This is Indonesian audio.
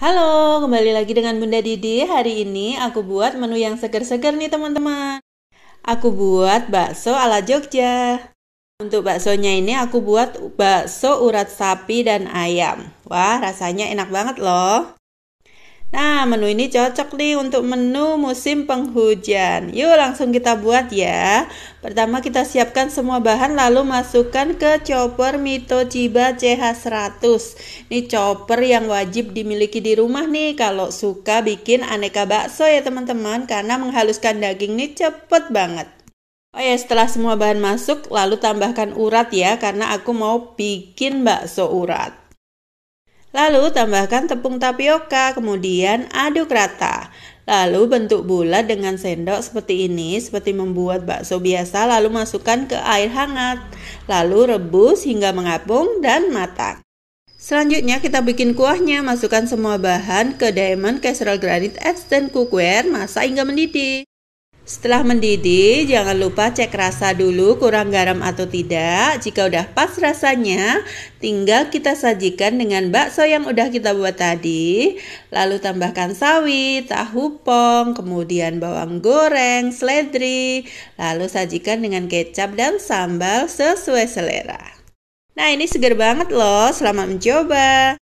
Halo, kembali lagi dengan Bunda Didi. Hari ini aku buat menu yang seger-seger nih teman-teman. Aku buat bakso ala Jogja. Untuk baksonya ini aku buat bakso urat sapi dan ayam. Wah, rasanya enak banget loh. Nah, menu ini cocok nih untuk menu musim penghujan. Yuk, langsung kita buat ya. Pertama kita siapkan semua bahan lalu masukkan ke chopper Mitochiba CH100. Ini chopper yang wajib dimiliki di rumah nih kalau suka bikin aneka bakso ya teman-teman karena menghaluskan daging ini cepet banget. Oh ya, setelah semua bahan masuk, lalu tambahkan urat ya, karena aku mau bikin bakso urat. Lalu tambahkan tepung tapioka, kemudian aduk rata. Lalu bentuk bulat dengan sendok seperti ini, seperti membuat bakso biasa, lalu masukkan ke air hangat. Lalu rebus hingga mengapung dan matang. Selanjutnya kita bikin kuahnya, masukkan semua bahan ke diamond casserole granite edge dan cookware, masak hingga mendidih. Setelah mendidih, jangan lupa cek rasa dulu kurang garam atau tidak. Jika udah pas rasanya, tinggal kita sajikan dengan bakso yang udah kita buat tadi. Lalu tambahkan sawi, tahu pong, kemudian bawang goreng, seledri. Lalu sajikan dengan kecap dan sambal sesuai selera. Nah ini seger banget loh, selamat mencoba.